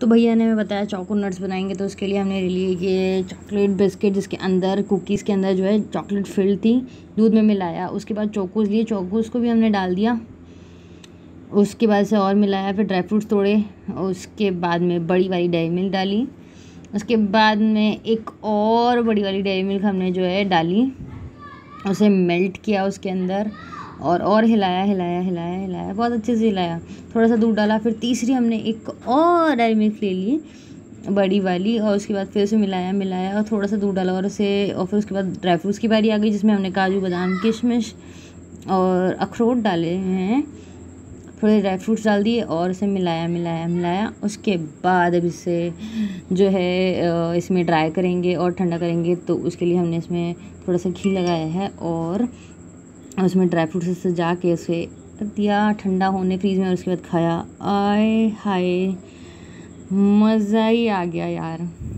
तो भैया ने हमें बताया चॉको नट्स बनाएंगे तो उसके लिए हमने लिए ये चॉकलेट बिस्किट जिसके अंदर कुकीज़ के अंदर जो है चॉकलेट फिल्ड थी दूध में मिलाया उसके बाद चौकोस लिए चौकोस को भी हमने डाल दिया उसके बाद से और मिलाया फिर ड्राई फ्रूट्स तोड़े उसके बाद में बड़ी वाली डेरी मिल्क डाली उसके बाद में एक और बड़ी वाली डेरी मिल्क हमने जो है डाली उसे मेल्ट किया उसके अंदर और और हिलाया हिलाया हिलाया हिलाया बहुत अच्छे से हिलाया थोड़ा सा दूध डाला फिर तीसरी हमने एक और डायरी मिल्क ले ली बड़ी वाली और उसके बाद फिर उसे मिलाया मिलाया और थोड़ा सा दूध डाला और उसे और फिर उसके बाद ड्राई फ्रूट्स की बारी आ गई जिसमें हमने काजू बादाम किशमिश और अखरोट डाले हैं थोड़े ड्राई फ्रूट्स डाल दिए और इसे मिलाया मिलाया मिलाया उसके बाद अब इसे जो है इसमें ड्राई करेंगे और ठंडा करेंगे तो उसके लिए हमने इसमें थोड़ा सा घी लगाया है और उसमें ड्राई फ्रूट्स से सजा के उसे दिया ठंडा होने फ्रीज में और उसके बाद खाया आए हाय मज़ा ही आ गया यार